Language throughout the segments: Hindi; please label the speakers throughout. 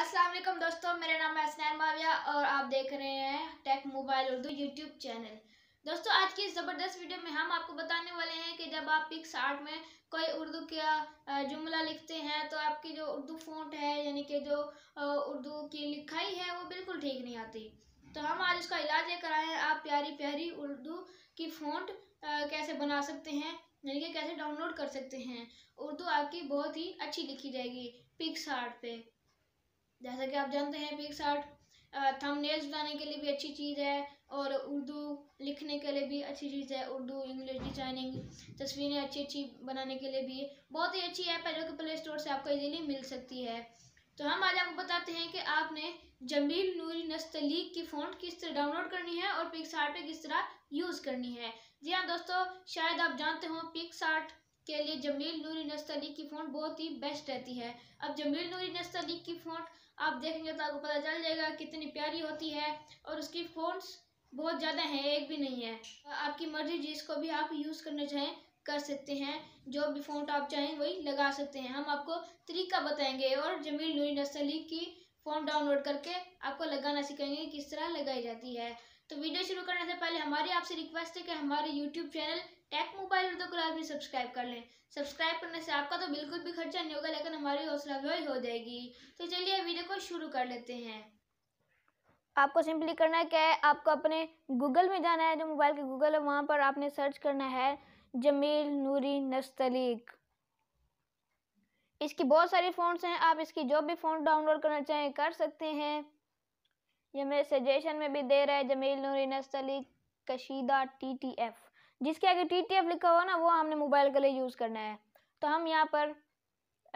Speaker 1: असलम दोस्तों मेरा नाम है असनैन माविया और आप देख रहे हैं tech mobile Urdu YouTube channel दोस्तों आज की इस ज़बरदस्त वीडियो में हम आपको बताने वाले हैं कि जब आप पिक्स आर्ट में कोई उर्दू का जुमला लिखते हैं तो आपकी जो उर्दू फ़ॉन्ट है यानी कि जो उर्दू की लिखाई है वो बिल्कुल ठीक नहीं आती तो हम आज उसका इलाज ये आए आप प्यारी प्यारी उर्दू की फ़ोट कैसे बना सकते हैं यानी कि कैसे डाउनलोड कर सकते हैं उर्दू आपकी बहुत ही अच्छी लिखी जाएगी पिक्स आर्ट पर जैसा कि आप जानते हैं पिक्स आर्ट थंबनेल्स बनाने के लिए भी अच्छी चीज़ है और उर्दू लिखने के लिए भी अच्छी चीज़ है उर्दू इंग्लिश डिजाइनिंग तस्वीरें अच्छी अच्छी बनाने के लिए भी बहुत ही अच्छी ऐप है जो कि प्ले स्टोर से आपको इजीली मिल सकती है तो हम आज आपको बताते हैं कि आपने जमील नूरी नस्तलीक की फोन किस तरह डाउनलोड करनी है और पिक्स आर्ट पे किस तरह यूज़ करनी है जी हाँ दोस्तों शायद आप जानते हो पिक्स आर्ट के लिए जमील नूरी नस्तलीक की फोन बहुत ही बेस्ट रहती है अब जमील नूरी नस्तलीक की फोन आप देखेंगे तो आपको पता चल जाएगा कितनी प्यारी होती है और उसकी फोन्स बहुत ज़्यादा हैं एक भी नहीं है तो आपकी मर्जी जिसको भी आप यूज़ करना चाहें कर सकते हैं जो भी फोन आप चाहें वही लगा सकते हैं हम आपको तरीका बताएंगे और जमील नूरी नसली की फोन डाउनलोड करके आपको लगाना सीखेंगे किस तरह लगाई जाती है तो वीडियो शुरू करने से पहले हमारी आपसे रिक्वेस्ट है कि हमारे YouTube channel tech mobile Urdu class भी सब्सक्राइब कर लें सब्सक्राइब करने से आपका तो बिल्कुल भी खर्चा नहीं होगा लेकिन हमारी हौसला अफजाई हो जाएगी तो चलिए वीडियो को शुरू कर लेते हैं आपको सिंपली करना क्या है आपको अपने गूगल में जाना है जो मोबाइल के गूगल है वहाँ पर आपने सर्च करना है जमील नूरी नस्तलीक इसकी बहुत सारी फ़ॉन्ट्स हैं आप इसकी जो भी फ़ॉन्ट डाउनलोड करना चाहें कर सकते हैं ये मेरे सजेशन में भी दे रहा है Jameel Noori Nastaleeq Kasheeda T T F जिसके आगे टी टी एफ लिखा हुआ ना वो हमने मोबाइल के लिए यूज़ करना है तो हम यहाँ पर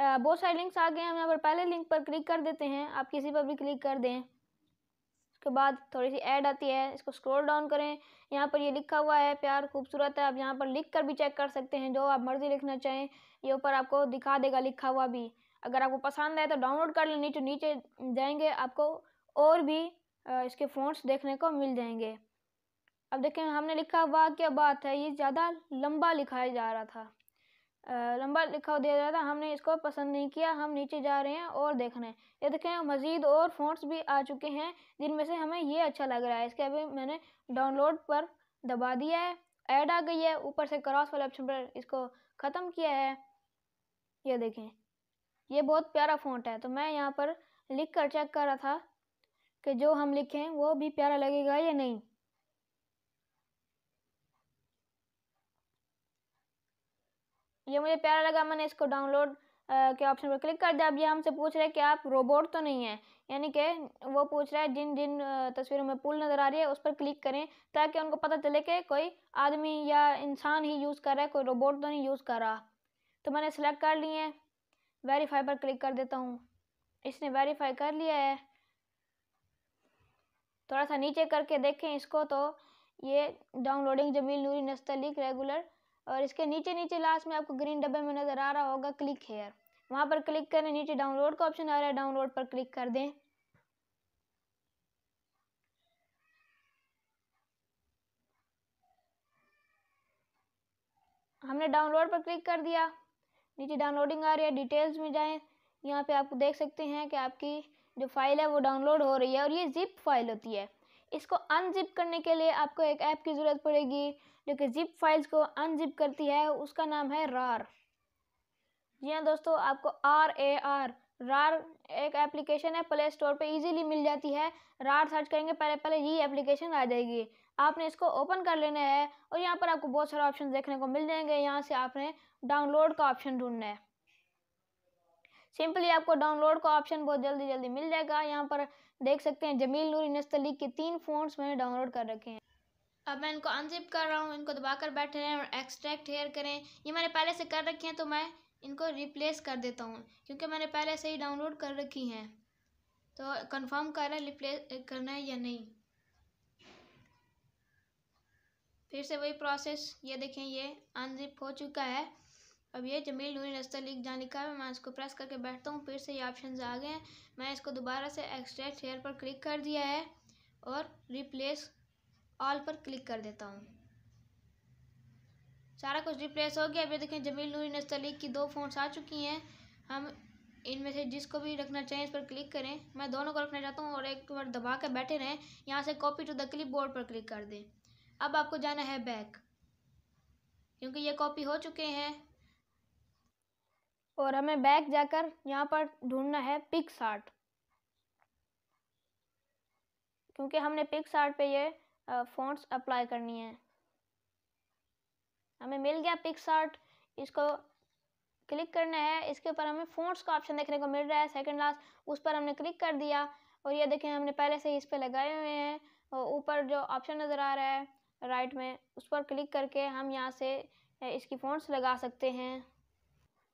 Speaker 1: बहुत सारे लिंक्स आ गए हम यहाँ पर पहले लिंक पर क्लिक कर देते हैं आप किसी पर भी क्लिक कर दें उसके बाद थोड़ी सी ऐड आती है इसको स्क्रॉल डाउन करें यहाँ पर ये लिखा हुआ है प्यार खूबसूरत है आप यहाँ पर लिख कर भी चेक कर सकते हैं जो आप मर्ज़ी लिखना चाहें ये ऊपर आपको दिखा देगा लिखा हुआ भी अगर आपको पसंद आए तो डाउनलोड कर लें नीचे नीचे जाएंगे आपको और भी इसके फ़ोन्स देखने को मिल जाएंगे अब देखें हमने लिखा वाह क्या बात है ये ज़्यादा लंबा लिखाया जा रहा था आ, लंबा लिखा जा रहा था हमने इसको पसंद नहीं किया हम नीचे जा रहे हैं और देख रहे हैं ये देखें मज़ीद और फोनस भी आ चुके हैं जिनमें से हमें ये अच्छा लग रहा है इसके अभी मैंने डाउनलोड पर दबा दिया है ऐड आ गई है ऊपर से क्रॉस वाले ऑप्शन पर इसको ख़त्म किया है ये देखें ये बहुत प्यारा फोट है तो मैं यहाँ पर लिख कर चेक कर रहा था कि जो हम लिखें वो भी प्यारा लगेगा या नहीं ये मुझे प्यारा लगा मैंने इसको डाउनलोड के ऑप्शन पर क्लिक कर दिया अब ये हमसे पूछ रहे हैं कि आप रोबोट तो नहीं हैं यानी कि वो पूछ रहा है जिन जिन तस्वीरों में पुल नज़र आ रही है उस पर क्लिक करें ताकि उनको पता चले कि कोई आदमी या इंसान ही यूज़ कर रहा है कोई रोबोट तो नहीं यूज़ कर रहा तो मैंने सेलेक्ट कर लिए हैं वेरीफाई पर क्लिक कर देता हूँ इसने वेरीफाई कर लिया है थोड़ा सा नीचे करके देखें इसको तो ये डाउनलोडिंग जमील नूरी नस्तलीक रेगुलर और इसके नीचे नीचे लास्ट में आपको ग्रीन डब्बे में नज़र आ रहा होगा क्लिक हेयर वहाँ पर क्लिक करें नीचे डाउनलोड का ऑप्शन आ रहा है डाउनलोड पर क्लिक कर दें हमने डाउनलोड पर क्लिक कर दिया नीचे डाउनलोडिंग आ रही है डिटेल्स में जाएं यहाँ पे आप देख सकते हैं कि आपकी जो फाइल है वो डाउनलोड हो रही है और ये जिप फाइल होती है इसको अनजिप करने के लिए आपको एक ऐप की ज़रूरत पड़ेगी जो कि जिप फाइल्स को अनजिप करती है उसका नाम है रार जी हाँ दोस्तों आपको आर ए आर रार एक एप्लीकेशन है प्ले स्टोर पे इजीली मिल जाती है रार सर्च करेंगे पहले पहले ये एप्लीकेशन आ जाएगी आपने इसको ओपन कर लेना है और यहाँ पर आपको बहुत सारे ऑप्शन देखने को मिल जाएंगे यहाँ से आपने डाउनलोड का ऑप्शन ढूंढना है सिंपली आपको डाउनलोड का ऑप्शन बहुत जल्दी जल्दी मिल जाएगा यहाँ पर देख सकते हैं जमील नूरी नस्तली के तीन फ़ोन्स मैंने डाउनलोड कर रखे हैं अब मैं इनको अनजिप कर रहा हूँ इनको दबाकर बैठे रहें और एक्सट्रैक्ट हेयर करें ये मैंने पहले से कर रखी हैं तो मैं इनको रिप्लेस कर देता हूँ क्योंकि मैंने पहले से ही डाउनलोड कर रखी हैं तो कंफर्म कर रहा है रिप्लेस करना है या नहीं फिर से वही प्रोसेस ये देखें ये अनजिप हो चुका है अब ये जमील नूरी रस्ता लिख जाने का मैं इसको प्रेस करके बैठता हूँ फिर से ये ऑप्शन आ गए हैं मैं इसको दोबारा से एक्सट्रैक्ट हेयर पर क्लिक कर दिया है और रिप्लेस ऑल पर क्लिक कर देता हूँ सारा कुछ रिप्लेस हो गया अब ये देखें जमील नूरी नस्ता लिख की दो फ़ोन्स आ चुकी हैं हम इनमें से जिसको भी रखना चाहें इस पर क्लिक करें मैं दोनों को रखना चाहता हूँ और एक बार दबा के बैठे रहें यहाँ से copy to the clipboard पर क्लिक कर दें अब आपको जाना है बैक क्योंकि ये कॉपी हो चुके हैं और हमें बैक जाकर यहाँ पर ढूंढना है पिक्स आर्ट क्योंकि हमने पिक्स आर्ट पे ये फ़ॉन्ट्स अप्लाई करनी है हमें मिल गया पिक्स आर्ट इसको क्लिक करना है इसके ऊपर हमें फ़ॉन्ट्स का ऑप्शन देखने को मिल रहा है सेकंड लास्ट उस पर हमने क्लिक कर दिया और ये देखें हमने पहले से इस पर लगाए हुए हैं और ऊपर जो ऑप्शन नज़र आ रहा है राइट में उस पर क्लिक करके हम यहाँ से इसकी फ़ॉन्ट्स लगा सकते हैं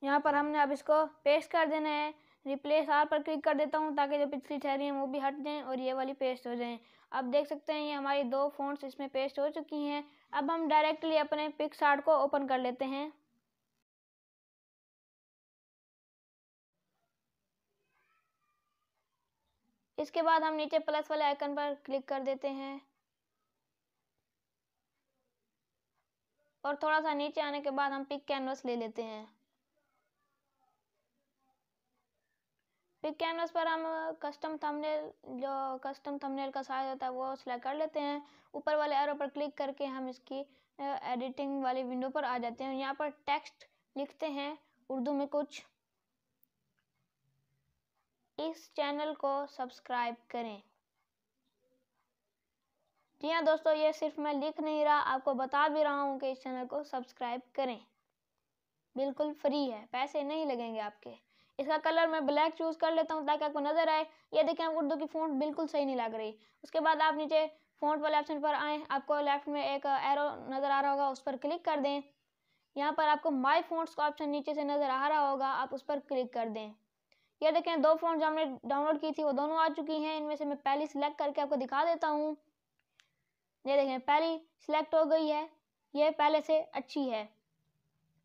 Speaker 1: यहाँ पर हमने अब इसको पेस्ट कर देना है रिप्लेस आर पर क्लिक कर देता हूँ ताकि जो पिछली ठहरी हैं वो भी हट जाएँ और ये वाली पेस्ट हो जाएँ अब देख सकते हैं ये हमारी दो फ़ोन्स इसमें पेस्ट हो चुकी हैं अब हम डायरेक्टली अपने पिक्स आर्ट को ओपन कर लेते हैं इसके बाद हम नीचे प्लस वाले आइकन पर क्लिक कर देते हैं और थोड़ा सा नीचे आने के बाद हम पिक कैनवस ले लेते हैं फिर कैनवस पर हम कस्टम थंबनेल जो कस्टम थंबनेल का साइज होता है वो सिलेक्ट कर लेते हैं ऊपर वाले एरो पर क्लिक करके हम इसकी एडिटिंग वाली विंडो पर आ जाते हैं यहाँ पर टेक्स्ट लिखते हैं उर्दू में कुछ इस चैनल को सब्सक्राइब करें जी हाँ दोस्तों ये सिर्फ मैं लिख नहीं रहा आपको बता भी रहा हूँ कि इस चैनल को सब्सक्राइब करें बिल्कुल फ्री है पैसे नहीं लगेंगे आपके इसका कलर मैं ब्लैक चूज़ कर लेता हूँ ताकि आपको नज़र आए ये देखें आप उर्दू की फ़ोन बिल्कुल सही नहीं लग रही उसके बाद आप नीचे फ़ोन वाले ऑप्शन पर आएँ आपको लेफ्ट में एक एरो नज़र आ रहा होगा उस पर क्लिक कर दें यहाँ पर आपको माई फोन का ऑप्शन नीचे से नज़र आ रहा होगा आप उस पर क्लिक कर दें ये देखें दो फ़ोन जो हमने डाउनलोड की थी वो दोनों आ चुकी हैं इनमें से मैं पहली सिलेक्ट करके आपको दिखा देता हूँ ये देखें पहली सिलेक्ट हो गई है ये पहले से अच्छी है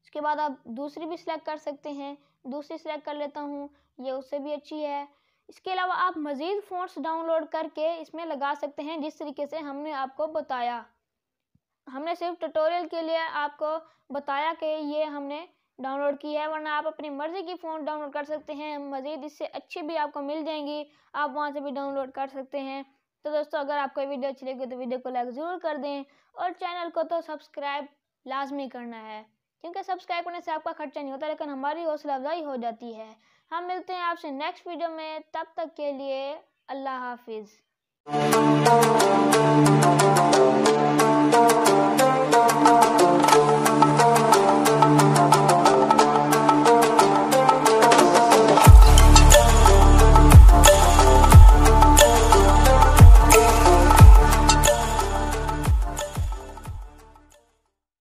Speaker 1: उसके बाद आप दूसरी भी सिलेक्ट कर सकते हैं दूसरी सेलेक्ट कर लेता हूँ ये उससे भी अच्छी है इसके अलावा आप मज़ीद फोन डाउनलोड करके इसमें लगा सकते हैं जिस तरीके से हमने आपको बताया हमने सिर्फ ट्यूटोरियल के लिए आपको बताया कि ये हमने डाउनलोड की है वरना आप अपनी मर्ज़ी की फ़ोन डाउनलोड कर सकते हैं मज़ीद इससे अच्छी भी आपको मिल जाएंगी आप वहाँ से भी डाउनलोड कर सकते हैं तो दोस्तों अगर आपको वीडियो अच्छी लगी तो वीडियो को लाइक ज़रूर कर दें और चैनल को तो सब्सक्राइब लाजमी करना है क्योंकि सब्सक्राइब करने से आपका खर्चा नहीं होता लेकिन हमारी हौसला अफजाई हो जाती है हम मिलते हैं आपसे नेक्स्ट वीडियो में तब तक के लिए अल्लाह हाफिज़